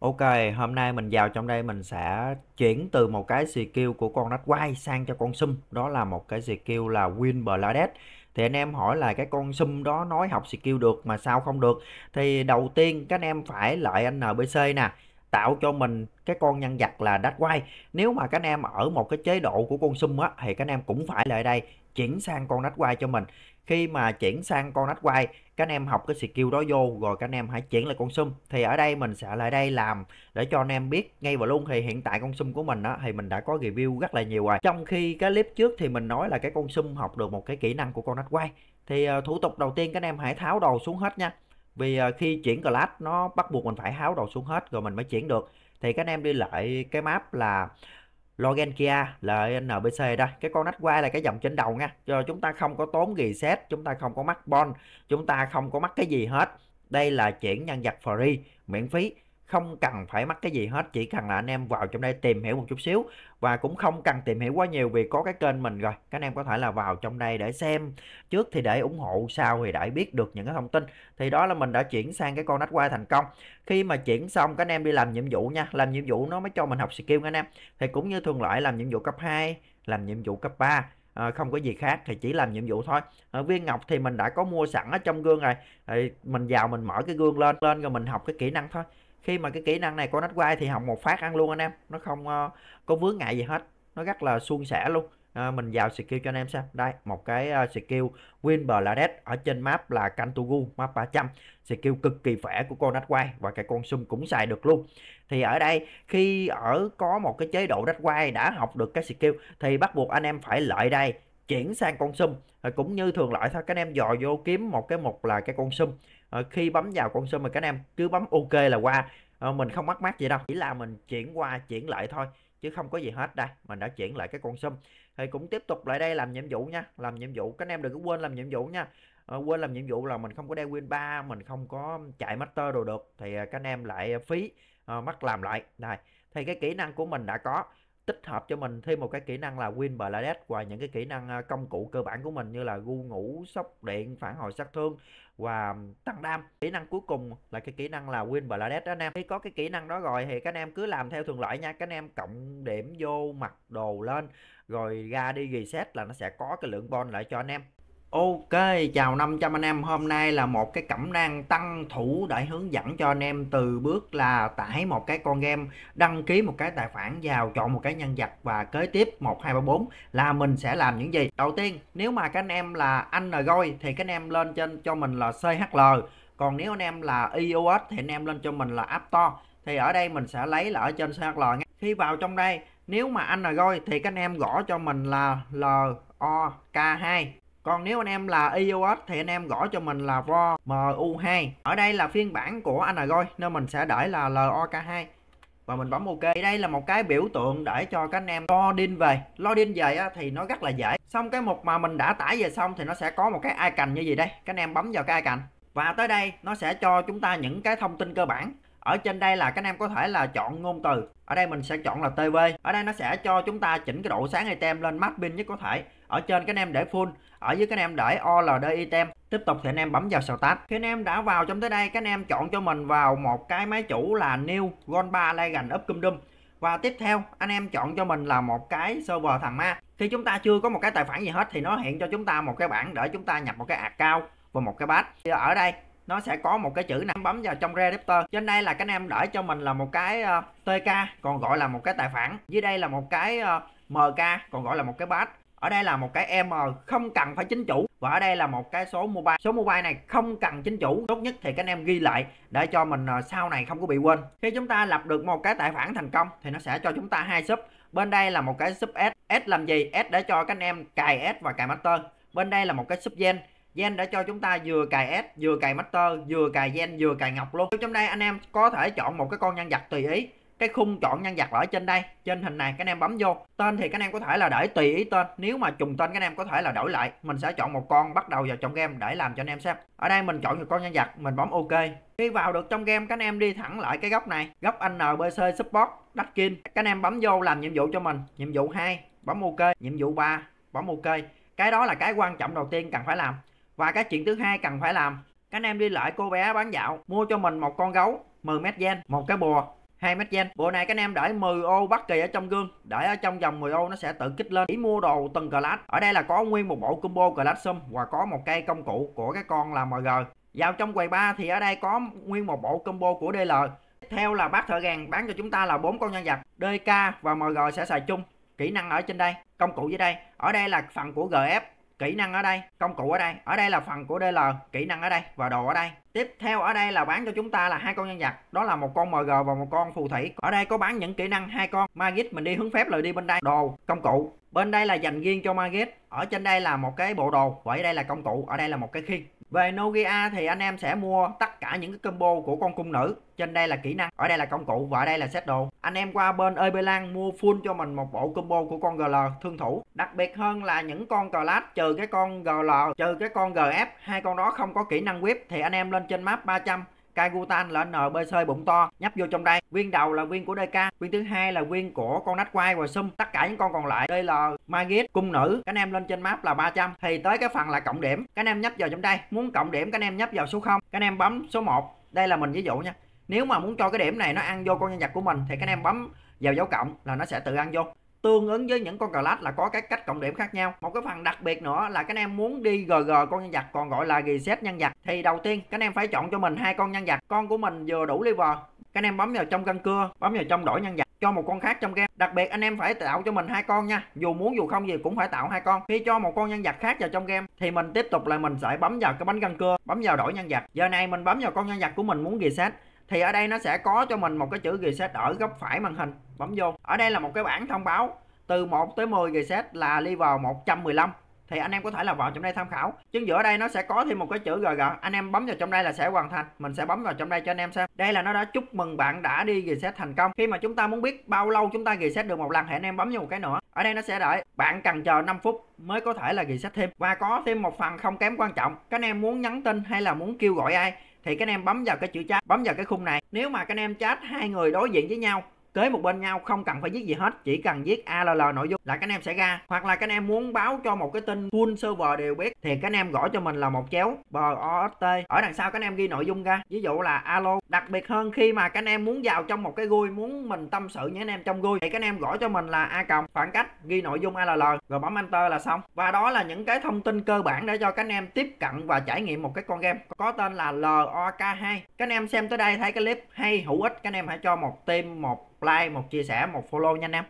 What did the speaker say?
Ok, hôm nay mình vào trong đây mình sẽ chuyển từ một cái skill của con nách quay sang cho con sum Đó là một cái skill là Win Blades Thì anh em hỏi là cái con sum đó nói học skill được mà sao không được Thì đầu tiên các anh em phải lại NBC nè tạo cho mình cái con nhân vật là đách quay nếu mà các anh em ở một cái chế độ của con sum á thì các anh em cũng phải lại đây chuyển sang con nách quay cho mình khi mà chuyển sang con nách quay các anh em học cái skill đó vô rồi các anh em hãy chuyển lại con sum thì ở đây mình sẽ lại đây làm để cho anh em biết ngay và luôn thì hiện tại con sum của mình á thì mình đã có review rất là nhiều rồi trong khi cái clip trước thì mình nói là cái con sum học được một cái kỹ năng của con nách quay thì ờ, thủ tục đầu tiên các anh em hãy tháo đầu xuống hết nha vì ờ, khi chuyển class nó bắt buộc mình phải tháo đầu xuống hết rồi mình mới chuyển được thì các anh em đi lại cái map là Logan Kia là NBC đây cái con nách quay là cái dòng trên đầu nha cho chúng ta không có tốn gì reset chúng ta không có mắc bon chúng ta không có mắc cái gì hết đây là chuyển nhân vật free miễn phí không cần phải mắc cái gì hết chỉ cần là anh em vào trong đây tìm hiểu một chút xíu và cũng không cần tìm hiểu quá nhiều vì có cái kênh mình rồi các anh em có thể là vào trong đây để xem trước thì để ủng hộ sau thì để biết được những cái thông tin thì đó là mình đã chuyển sang cái con nách quay thành công khi mà chuyển xong các anh em đi làm nhiệm vụ nha làm nhiệm vụ nó mới cho mình học skill các anh em thì cũng như thường lệ làm nhiệm vụ cấp 2 làm nhiệm vụ cấp 3 à, ờ, không có gì khác thì chỉ làm nhiệm vụ thôi à, viên ngọc thì mình đã có mua sẵn ở trong gương rồi thì mình vào mình mở cái gương lên lên rồi mình học cái kỹ năng thôi khi mà cái kỹ năng này của quay thì học một phát ăn luôn anh em nó không uh, có vướng ngại gì hết nó rất là suôn sẻ luôn à, mình vào skill cho anh em xem đây một cái uh, skill win blades ở trên map là kantugu map 300 skill cực kỳ khỏe của con đách quay và cái con sum cũng xài được luôn thì ở đây khi ở có một cái chế độ đách quay đã học được cái skill thì bắt buộc anh em phải lợi đây chuyển sang con sum ờ, cũng như thường lại thôi các em dò vô kiếm một cái mục là cái con sum ờ, khi bấm vào con sum mà các em cứ bấm ok là qua ờ, mình không mắc mắc gì đâu chỉ là mình chuyển qua chuyển lại thôi chứ không có gì hết đây mình đã chuyển lại cái con sum thì cũng tiếp tục lại đây làm nhiệm vụ nha làm nhiệm vụ các em đừng có quên làm nhiệm vụ nha quên làm nhiệm vụ là mình không có đeo win 3 mình không có chạy master đồ được thì các em lại phí à, mắc làm lại này thì cái kỹ năng của mình đã có tích hợp cho mình thêm một cái kỹ năng là Win Blades và những cái kỹ năng à, công cụ cơ bản của mình như là gu ngủ, sốc điện, phản hồi sát thương và tăng đam. Kỹ năng cuối cùng là cái kỹ năng là Win Blades đó anh em. Khi có cái kỹ năng đó rồi thì các anh em cứ làm theo thường lệ nha. Các anh em cộng điểm vô mặc đồ lên rồi ra đi reset là nó sẽ có cái lượng bon lại cho anh em. Ok, chào 500 anh em. Hôm nay là một cái cẩm nang tăng thủ để hướng dẫn cho anh em từ bước là tải một cái con game, đăng ký một cái tài khoản vào, chọn một cái nhân vật và kế tiếp 1234 là mình sẽ làm những gì. Đầu tiên, nếu mà các anh em là anh goi thì các anh em lên trên cho mình là CHL. Còn nếu anh em là iOS e thì anh em lên cho mình là App Store. Thì ở đây mình sẽ lấy là ở trên CHL nha. Khi vào trong đây, nếu mà anh goi thì các anh em gõ cho mình là L O K2 còn nếu anh em là iOS thì anh em gõ cho mình là vo MU2. Ở đây là phiên bản của Android nên mình sẽ để là LOK2 và mình bấm ok đây là một cái biểu tượng để cho các anh em login về login về thì nó rất là dễ xong cái mục mà mình đã tải về xong thì nó sẽ có một cái icon như vậy đây các anh em bấm vào cái icon và tới đây nó sẽ cho chúng ta những cái thông tin cơ bản ở trên đây là các em có thể là chọn ngôn từ ở đây mình sẽ chọn là TV ở đây nó sẽ cho chúng ta chỉnh cái độ sáng item lên max pin nhất có thể ở trên các anh em để full ở dưới các anh em để OLD item tiếp tục thì anh em bấm vào start khi anh em đã vào trong tới đây các anh em chọn cho mình vào một cái máy chủ là new gold 3 legend up cum đum và tiếp theo anh em chọn cho mình là một cái server thằng ma khi chúng ta chưa có một cái tài khoản gì hết thì nó hiện cho chúng ta một cái bảng để chúng ta nhập một cái account và một cái badge ở đây nó sẽ có một cái chữ này bấm vào trong redemptor trên đây là cái anh em đợi cho mình là một cái uh, ờ, tk còn gọi là một cái tài khoản dưới đây là một cái uh, ờ, mk còn gọi là một cái badge ở đây là một cái M không cần phải chính chủ và ở đây là một cái số mobile số mobile này không cần chính chủ tốt nhất thì các anh em ghi lại để cho mình ờ, sau này không có bị quên khi chúng ta lập được một cái tài khoản thành công thì nó sẽ cho chúng ta hai sub bên đây là một cái sub S S làm gì S để cho các anh em cài S và cài master bên đây là một cái sub gen Gen đã cho chúng ta vừa cài S, vừa cài Master, vừa cài Gen, vừa cài Ngọc luôn. Trong đây anh em có thể chọn một cái con nhân vật tùy ý. Cái khung chọn nhân vật ở trên đây, trên hình này các anh em bấm vô. Tên thì các anh em có thể là để tùy ý tên. Nếu mà trùng tên các anh em có thể là đổi lại. Mình sẽ chọn một con bắt đầu vào trong game để làm cho anh em xem. Ở đây mình chọn một con nhân vật, mình bấm OK. Khi vào được trong game các anh em đi thẳng lại cái góc này, góc NBC Support, Dakin. Các anh em bấm vô làm nhiệm vụ cho mình. Nhiệm vụ 2, bấm OK. Nhiệm vụ 3, bấm OK. Cái đó là cái quan trọng đầu tiên cần phải làm và cái chuyện thứ hai cần phải làm, các anh em đi lại cô bé bán dạo, mua cho mình một con gấu 10 mét gen, một cái bùa 2 mét gen. Bộ này các anh em để 10 ô bất kỳ ở trong gương, để ở trong vòng 10 ô nó sẽ tự kích lên. Chỉ mua đồ từng class. Ở đây là có nguyên một bộ combo class sum và có một cây công cụ của cái con là MG. Vào trong quầy 3 thì ở đây có nguyên một bộ combo của DL. Tiếp theo là bác thợ gàn bán cho chúng ta là bốn con nhân vật DK và MG sẽ xài chung. Kỹ năng ở trên đây, công cụ dưới đây. Ở đây là phần của GF kỹ năng ở đây công cụ ở đây ở đây là phần của DL kỹ năng ở đây và đồ ở đây tiếp theo ở đây là bán cho chúng ta là hai con nhân vật đó là một con MG và một con phù thủy ở đây có bán những kỹ năng hai con magic mình đi hướng phép rồi đi bên đây đồ công cụ bên đây là dành riêng cho magic ở trên đây là một cái bộ đồ và ở đây là công cụ ở đây là một cái khiên về Nokia thì anh em sẽ mua tất cả những cái combo của con cung nữ. Trên đây là kỹ năng, ở đây là công cụ và ở đây là set đồ. Anh em qua bên Ebelan mua full cho mình một bộ combo của con GL thương thủ. Đặc biệt hơn là những con Clash trừ cái con GL, trừ cái con GF, hai con đó không có kỹ năng whip thì anh em lên trên map 300 Kaigutan là NB sơi bụng to nhấp vô trong đây viên đầu là viên của DK viên thứ hai là viên của con nách quay và sum tất cả những con còn lại đây là Magis cung nữ các anh em lên trên map là 300 thì tới cái phần là cộng điểm các anh em nhấp vào trong đây muốn cộng điểm các anh em nhấp vào số 0 các anh em bấm số 1 đây là mình ví dụ nha nếu mà muốn cho cái điểm này nó ăn vô con nhân vật của mình thì các anh em bấm vào dấu cộng là nó sẽ tự ăn vô tương ứng với những con cờ lách là có các cách cộng điểm khác nhau một cái phần đặc biệt nữa là các anh em muốn đi gg con nhân vật còn gọi là reset nhân vật thì đầu tiên các anh em phải chọn cho mình hai con nhân vật con của mình vừa đủ level các anh em bấm vào trong căn cưa bấm vào trong đổi nhân vật cho một con khác trong game đặc biệt anh em phải tạo cho mình hai con nha dù muốn dù không gì cũng phải tạo hai con khi cho một con nhân vật khác vào trong game thì mình tiếp tục là mình sẽ bấm vào cái bánh căn cưa bấm vào đổi nhân vật giờ này mình bấm vào con nhân vật của mình muốn reset thì ở đây nó sẽ có cho mình một cái chữ reset ở góc phải màn hình bấm vô ở đây là một cái bảng thông báo từ 1 tới 10 reset là level 115 thì anh em có thể là vào trong đây tham khảo chứ giữa đây nó sẽ có thêm một cái chữ GG anh em bấm vào trong đây là sẽ hoàn thành mình sẽ bấm vào trong đây cho anh em xem đây là nó đã chúc mừng bạn đã đi reset thành công khi mà chúng ta muốn biết bao lâu chúng ta reset được một lần thì anh em bấm vào một cái nữa ở đây nó sẽ đợi bạn cần chờ 5 phút mới có thể là reset thêm và có thêm một phần không kém quan trọng các anh em muốn nhắn tin hay là muốn kêu gọi ai thì các anh em bấm vào cái chữ chat bấm vào cái khung này nếu mà các anh em chat hai người đối diện với nhau kế một bên nhau không cần phải viết gì hết chỉ cần viết all nội dung là các anh em sẽ ra hoặc là các anh em muốn báo cho một cái tin full server đều biết thì các anh em gọi cho mình là một chéo bost ở đằng sau các anh em ghi nội dung ra ví dụ là alo đặc biệt hơn khi mà các anh em muốn vào trong một cái gui muốn mình tâm sự với anh em trong gui thì các anh em gọi cho mình là a cộng khoảng cách ghi nội dung all rồi bấm enter là xong và đó là những cái thông tin cơ bản để cho các anh em tiếp cận và trải nghiệm một cái con game có tên là lok 2 các anh em xem tới đây thấy cái clip hay hữu ích các anh em hãy cho một tim một like một chia sẻ một follow nha anh em